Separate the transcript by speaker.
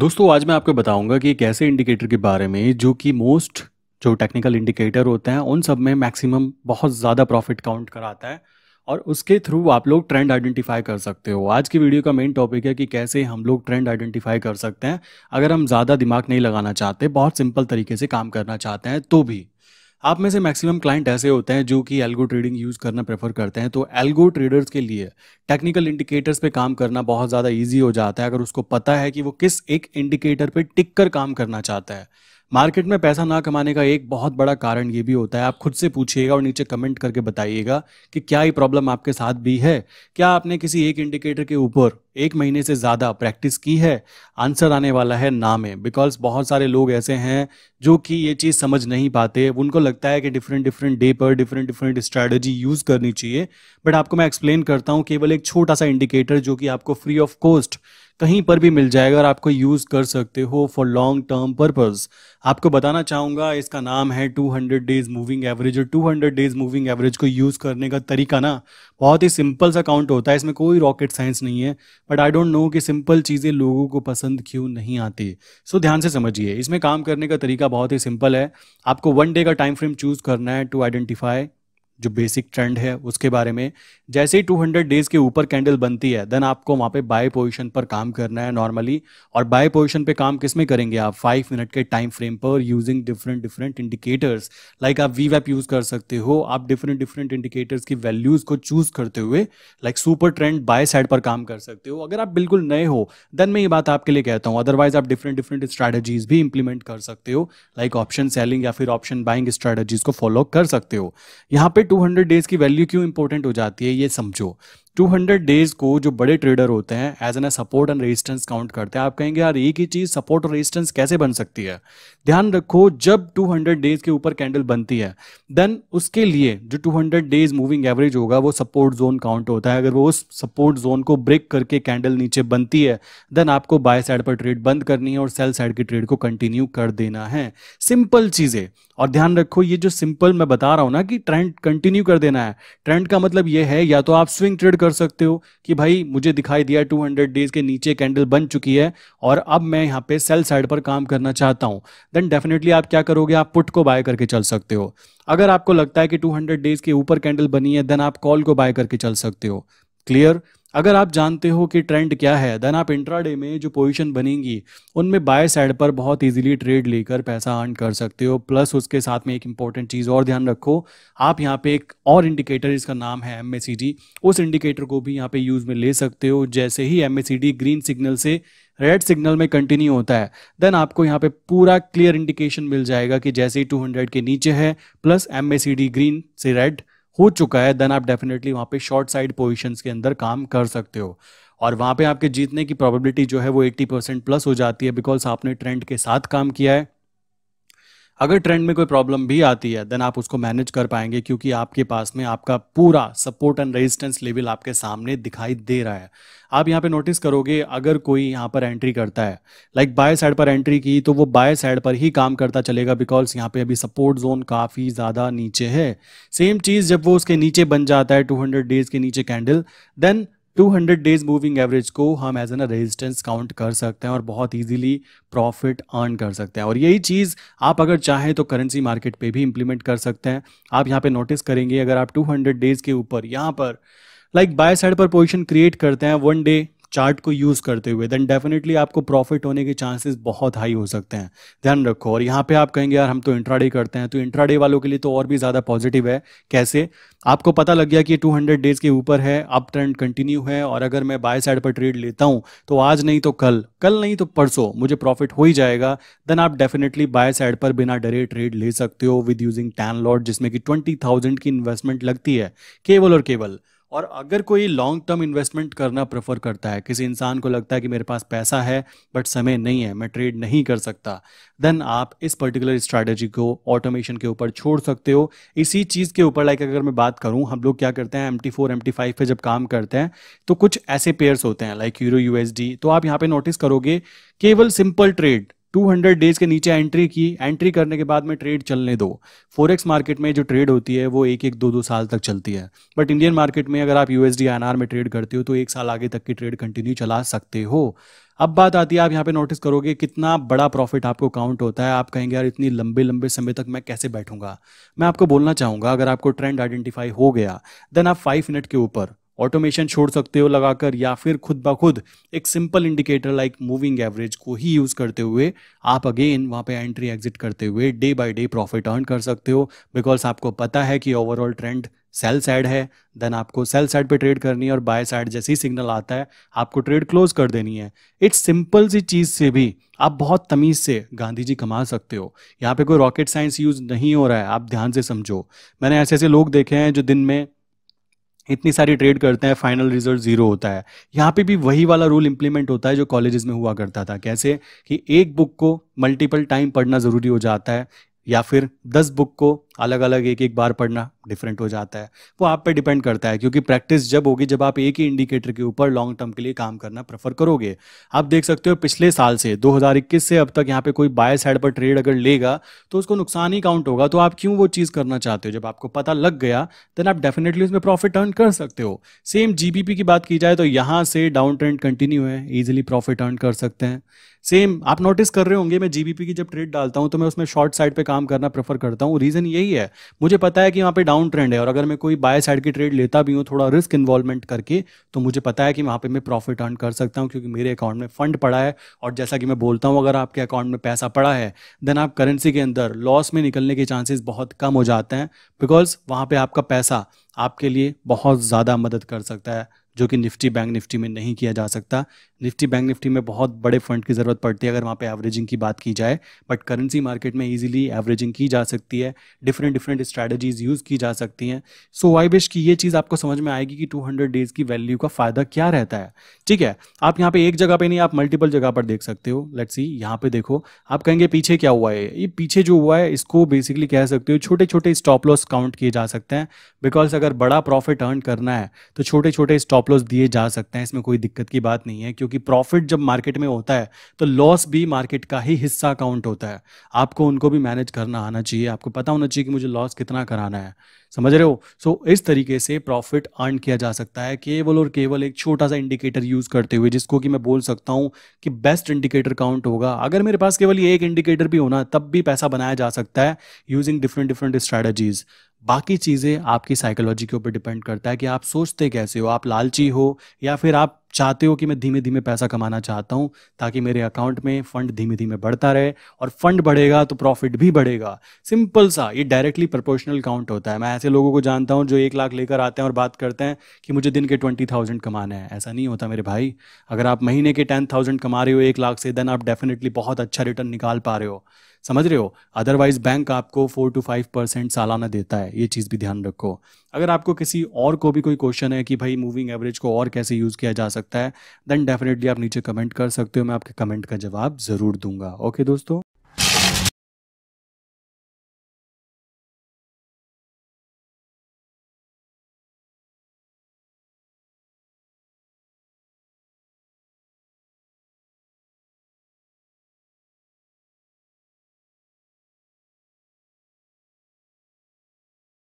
Speaker 1: दोस्तों आज मैं आपको बताऊंगा कि एक ऐसे इंडिकेटर के बारे में जो कि मोस्ट जो टेक्निकल इंडिकेटर होते हैं उन सब में मैक्सिमम बहुत ज़्यादा प्रॉफिट काउंट कराता है और उसके थ्रू आप लोग ट्रेंड आइडेंटिफाई कर सकते हो आज की वीडियो का मेन टॉपिक है कि कैसे हम लोग ट्रेंड आइडेंटिफाई कर सकते हैं अगर हम ज़्यादा दिमाग नहीं लगाना चाहते बहुत सिंपल तरीके से काम करना चाहते हैं तो भी आप में से मैक्सिमम क्लाइंट ऐसे होते हैं जो कि एल्गो ट्रेडिंग यूज़ करना प्रेफर करते हैं तो एल्गो ट्रेडर्स के लिए टेक्निकल इंडिकेटर्स पे काम करना बहुत ज़्यादा ईजी हो जाता है अगर उसको पता है कि वो किस एक इंडिकेटर पे टिक कर काम करना चाहता है मार्केट में पैसा ना कमाने का एक बहुत बड़ा कारण ये भी होता है आप खुद से पूछिएगा और नीचे कमेंट करके बताइएगा कि क्या ये प्रॉब्लम आपके साथ भी है क्या आपने किसी एक इंडिकेटर के ऊपर एक महीने से ज़्यादा प्रैक्टिस की है आंसर आने वाला है ना में बिकॉज बहुत सारे लोग ऐसे हैं जो कि ये चीज़ समझ नहीं पाते उनको लगता है कि डिफरेंट डिफरेंट डे पर डिफरेंट डिफरेंट स्ट्रैटेजी यूज़ करनी चाहिए बट आपको मैं एक्सप्लेन करता हूँ केवल एक छोटा सा इंडिकेटर जो कि आपको फ्री ऑफ कॉस्ट कहीं पर भी मिल जाएगा और आपको यूज़ कर सकते हो फॉर लॉन्ग टर्म पर्पज़ आपको बताना चाहूंगा इसका नाम है 200 डेज मूविंग एवरेज और 200 डेज मूविंग एवरेज को यूज़ करने का तरीका ना बहुत ही सिंपल सा काउंट होता है इसमें कोई रॉकेट साइंस नहीं है बट आई डोंट नो कि सिंपल चीज़ें लोगों को पसंद क्यों नहीं आती सो so, ध्यान से समझिए इसमें काम करने का तरीका बहुत ही सिंपल है आपको वन डे का टाइम फ्रेम चूज़ करना है टू आइडेंटिफाई जो बेसिक ट्रेंड है उसके बारे में जैसे ही 200 डेज के ऊपर कैंडल बनती है देन आपको वहाँ पे बाय पोजीशन पर काम करना है नॉर्मली और बाय पोजीशन पे काम किस में करेंगे आप फाइव मिनट के टाइम फ्रेम पर using different different indicators like आप वी वैप यूज़ कर सकते हो आप डिफरेंट डिफरेंट इंडिकेटर्स की वैल्यूज़ को चूज़ करते हुए like super trend buy side पर काम कर सकते हो अगर आप बिल्कुल नए हो देन मैं ये बात आपके लिए कहता हूँ अदरवाइज आप डिफरेंट डिफरेंट स्ट्रैटेजीज भी इंप्लीमेंट कर सकते हो लाइक ऑप्शन सेलिंग या फिर ऑप्शन बाइंग स्ट्रैटेजीज को फॉलो कर सकते हो यहाँ पे पे 200 डेज की वैल्यू क्यों इंपॉर्टेंट हो जाती है ये समझो 200 डेज को जो बड़े ट्रेडर होते हैं as an a support and resistance count करते हैं आप कहेंगे यार एक ही चीज सपोर्ट और रेजिस्टेंस कैसे बन सकती है ध्यान रखो जब 200 डेज के ऊपर कैंडल बनती है देन उसके लिए जो 200 डेज मूविंग एवरेज होगा वो सपोर्ट जोन काउंट होता है अगर वो उस सपोर्ट जोन को ब्रेक करके कैंडल नीचे बनती है देन आपको बाय साइड पर ट्रेड बंद करनी है और सेल साइड की ट्रेड को कंटिन्यू कर देना है सिंपल चीजें और ध्यान रखो ये जो सिंपल मैं बता रहा हूं ना कि ट्रेंड कंटिन्यू कर देना है ट्रेंड का मतलब ये है या तो आप स्विंग ट्रेड कर सकते हो कि भाई मुझे दिखाई दिया 200 डेज के नीचे कैंडल बन चुकी है और अब मैं यहाँ पे सेल साइड पर काम करना चाहता हूँ देन डेफिनेटली आप क्या करोगे आप पुट को बाय करके चल सकते हो अगर आपको लगता है कि 200 डेज के ऊपर कैंडल बनी है देन आप कॉल को बाय करके चल सकते हो क्लियर अगर आप जानते हो कि ट्रेंड क्या है देन आप इंट्राडे में जो पोजीशन बनेंगी उनमें बाय साइड पर बहुत इजीली ट्रेड लेकर पैसा अर्न कर सकते हो प्लस उसके साथ में एक इंपॉर्टेंट चीज़ और ध्यान रखो आप यहाँ पे एक और इंडिकेटर इसका नाम है एम उस इंडिकेटर को भी यहाँ पे यूज़ में ले सकते हो जैसे ही एम ग्रीन सिग्नल से रेड सिग्नल में कंटिन्यू होता है देन आपको यहाँ पे पूरा क्लियर इंडिकेशन मिल जाएगा कि जैसे ही टू के नीचे है प्लस एम ग्रीन से रेड हो चुका है देन आप डेफिनेटली वहां पे शॉर्ट साइड पोजिशन के अंदर काम कर सकते हो और वहां पे आपके जीतने की प्रोबेबिलिटी जो है वो 80 परसेंट प्लस हो जाती है बिकॉज आपने ट्रेंड के साथ काम किया है अगर ट्रेंड में कोई प्रॉब्लम भी आती है देन आप उसको मैनेज कर पाएंगे क्योंकि आपके पास में आपका पूरा सपोर्ट एंड रेजिस्टेंस लेवल आपके सामने दिखाई दे रहा है आप यहाँ पे नोटिस करोगे अगर कोई यहाँ पर एंट्री करता है लाइक बाय साइड पर एंट्री की तो वो बाय साइड पर ही काम करता चलेगा बिकॉज यहाँ पे अभी सपोर्ट जोन काफ़ी ज़्यादा नीचे है सेम चीज़ जब वो उसके नीचे बन जाता है टू डेज के नीचे candle then 200 days moving average को हम एज एन रेजिस्टेंस काउंट कर सकते हैं और बहुत इजीली प्रॉफिट अर्न कर सकते हैं और यही चीज़ आप अगर चाहें तो करेंसी मार्केट पे भी इंप्लीमेंट कर सकते हैं आप यहाँ पे नोटिस करेंगे अगर आप 200 डेज के ऊपर यहाँ पर लाइक बाय साइड पर पोजिशन क्रिएट करते हैं वन डे चार्ट को यूज़ करते हुए देन डेफिनेटली आपको प्रॉफिट होने के चांसेस बहुत हाई हो सकते हैं ध्यान रखो और यहाँ पे आप कहेंगे यार हम तो इंट्राडे करते हैं तो इंट्राडे वालों के लिए तो और भी ज़्यादा पॉजिटिव है कैसे आपको पता लग गया कि टू डेज़ के ऊपर है अप ट्रेंड कंटिन्यू है और अगर मैं बाय साइड पर ट्रेड लेता हूँ तो आज नहीं तो कल कल नहीं तो परसों मुझे प्रॉफिट हो ही जाएगा देन आप डेफिनेटली बाय साइड पर बिना डरे ट्रेड ले सकते हो विद यूजिंग टैन लॉट जिसमें कि ट्वेंटी थाउजेंड की इन्वेस्टमेंट लगती है केवल और केवल और अगर कोई लॉन्ग टर्म इन्वेस्टमेंट करना प्रेफर करता है किसी इंसान को लगता है कि मेरे पास पैसा है बट समय नहीं है मैं ट्रेड नहीं कर सकता देन आप इस पर्टिकुलर स्ट्रैटेजी को ऑटोमेशन के ऊपर छोड़ सकते हो इसी चीज़ के ऊपर लाइक अगर मैं बात करूँ हम लोग क्या करते हैं M T four M T five पर जब काम करते हैं तो कुछ ऐसे पेयर्स होते हैं लाइक यूरो यू तो आप यहाँ पर नोटिस करोगे केवल सिंपल ट्रेड 200 डेज के नीचे एंट्री की एंट्री करने के बाद में ट्रेड चलने दो फोरेक्स मार्केट में जो ट्रेड होती है वो एक एक दो दो साल तक चलती है बट इंडियन मार्केट में अगर आप यूएसडी एनआर में ट्रेड करते हो तो एक साल आगे तक की ट्रेड कंटिन्यू चला सकते हो अब बात आती है आप यहाँ पे नोटिस करोगे कितना बड़ा प्रॉफिट आपको काउंट होता है आप कहेंगे यार इतनी लंबे लंबे समय तक मैं कैसे बैठूंगा मैं आपको बोलना चाहूंगा अगर आपको ट्रेंड आइडेंटिफाई हो गया देन आप फाइव मिनट के ऊपर ऑटोमेशन छोड़ सकते हो लगाकर या फिर खुद ब खुद एक simple indicator like moving average को ही यूज़ करते हुए आप अगेन वहाँ पे एंट्री एग्जिट करते हुए day by day profit earn कर सकते हो बिकॉज आपको पता है कि ओवरऑल ट्रेंड सेल साइड है देन आपको सेल साइड पे ट्रेड करनी है और बाय साइड जैसे ही सिग्नल आता है आपको ट्रेड क्लोज कर देनी है इट्स सिंपल सी चीज़ से भी आप बहुत तमीज़ से गांधी जी कमा सकते हो यहाँ पे कोई रॉकेट साइंस यूज़ नहीं हो रहा है आप ध्यान से समझो मैंने ऐसे ऐसे लोग देखे हैं जो दिन में इतनी सारी ट्रेड करते हैं फाइनल रिजल्ट जीरो होता है यहाँ पे भी वही वाला रूल इंप्लीमेंट होता है जो कॉलेजेस में हुआ करता था कैसे कि एक बुक को मल्टीपल टाइम पढ़ना ज़रूरी हो जाता है या फिर दस बुक को अलग अलग एक एक बार पढ़ना डिफरेंट हो जाता है वो आप पे डिपेंड करता है क्योंकि प्रैक्टिस जब होगी जब आप एक ही इंडिकेटर के ऊपर लॉन्ग टर्म के लिए काम करना प्रेफर करोगे आप देख सकते हो पिछले साल से 2021 से अब तक यहाँ पे कोई बाय साइड पर ट्रेड अगर लेगा तो उसको नुकसान ही काउंट होगा तो आप क्यों वो चीज़ करना चाहते हो जब आपको पता लग गया देन आप डेफिनेटली उसमें प्रॉफिट अर्न कर सकते हो सेम जीबीपी की बात की जाए तो यहाँ से डाउन ट्रेंड कंटिन्यू है ईजिली प्रॉफिट अर्न कर सकते हैं सेम आप नोटिस कर रहे होंगे मैं जीबीपी की जब ट्रेड डालता हूँ तो मैं उसमें शॉर्ट साइड पर काम करना प्रेफर करता हूँ रीज़न यही है मुझे पता है कि वहाँ पे डाउन ट्रेंड है और अगर मैं कोई बाय साइड की ट्रेड लेता भी हूँ थोड़ा रिस्क इन्वॉल्वमेंट करके तो मुझे पता है कि वहाँ पे मैं प्रॉफिट अर्न कर सकता हूँ क्योंकि मेरे अकाउंट में फंड पड़ा है और जैसा कि मैं बोलता हूँ अगर आपके अकाउंट में पैसा पड़ा है देन आप करेंसी के अंदर लॉस में निकलने के चांसेस बहुत कम हो जाते हैं बिकॉज वहाँ पर आपका पैसा आपके लिए बहुत ज़्यादा मदद कर सकता है जो कि निफ्टी बैंक निफ्टी में नहीं किया जा सकता निफ्टी बैंक निफ्टी में बहुत बड़े फंड की ज़रूरत पड़ती है अगर वहाँ पे एवरेजिंग की बात की जाए बट करेंसी मार्केट में इजीली एवरेजिंग की जा सकती है डिफरेंट डिफरेंट स्ट्रैटेजीज यूज़ की जा सकती हैं सो so, वाई बेश की ये चीज़ आपको समझ में आएगी कि टू डेज़ की वैल्यू का फ़ायदा क्या रहता है ठीक है आप यहाँ पर एक जगह पर नहीं आप मल्टीपल जगह पर देख सकते हो लेट सी यहाँ पर देखो आप कहेंगे पीछे क्या हुआ है ये पीछे जो हुआ है इसको बेसिकली कह सकते हो छोटे छोटे स्टॉप लॉस काउंट किए जा सकते हैं बिकॉज अगर बड़ा प्रॉफिट अर्न करना है तो छोटे छोटे स्टॉप स्टॉप लॉस दिए जा सकते हैं इसमें कोई दिक्कत की बात नहीं है क्योंकि प्रॉफिट जब मार्केट में होता है तो लॉस भी मार्केट का ही हिस्सा काउंट होता है आपको उनको भी मैनेज करना आना चाहिए आपको पता होना चाहिए कि मुझे लॉस कितना कराना है समझ रहे हो सो so, इस तरीके से प्रॉफिट अर्न किया जा सकता है केवल और केवल एक छोटा सा इंडिकेटर यूज करते हुए जिसको कि मैं बोल सकता हूँ कि बेस्ट इंडिकेटर काउंट होगा अगर मेरे पास केवल ये एक इंडिकेटर भी होना तब भी पैसा बनाया जा सकता है यूजिंग डिफरेंट डिफरेंट स्ट्रैटेजीज बाकी चीज़ें आपकी साइकोलॉजी के ऊपर डिपेंड करता है कि आप सोचते कैसे हो आप लालची हो या फिर आप चाहते हो कि मैं धीमे धीमे पैसा कमाना चाहता हूँ ताकि मेरे अकाउंट में फंड धीमे धीमे बढ़ता रहे और फंड बढ़ेगा तो प्रॉफिट भी बढ़ेगा सिंपल सा ये डायरेक्टली प्रोपोर्शनल काउंट होता है मैं ऐसे लोगों को जानता हूँ जो एक लाख लेकर आते हैं और बात करते हैं कि मुझे दिन के ट्वेंटी थाउजेंड कमाना है ऐसा नहीं होता मेरे भाई अगर आप महीने के टेन थाउजेंड कमा रहे हो एक लाख से देन आप डेफिनेटली बहुत अच्छा रिटर्न निकाल पा रहे हो समझ रहे हो अदरवाइज बैंक आपको फोर टू फाइव परसेंट सालाना देता है ये चीज़ भी ध्यान रखो अगर आपको किसी और को भी कोई क्वेश्चन है कि भाई मूविंग एवरेज को और कैसे यूज़ किया जा सकता है देन डेफिनेटली आप नीचे कमेंट कर सकते हो मैं आपके कमेंट का जवाब ज़रूर दूंगा ओके दोस्तों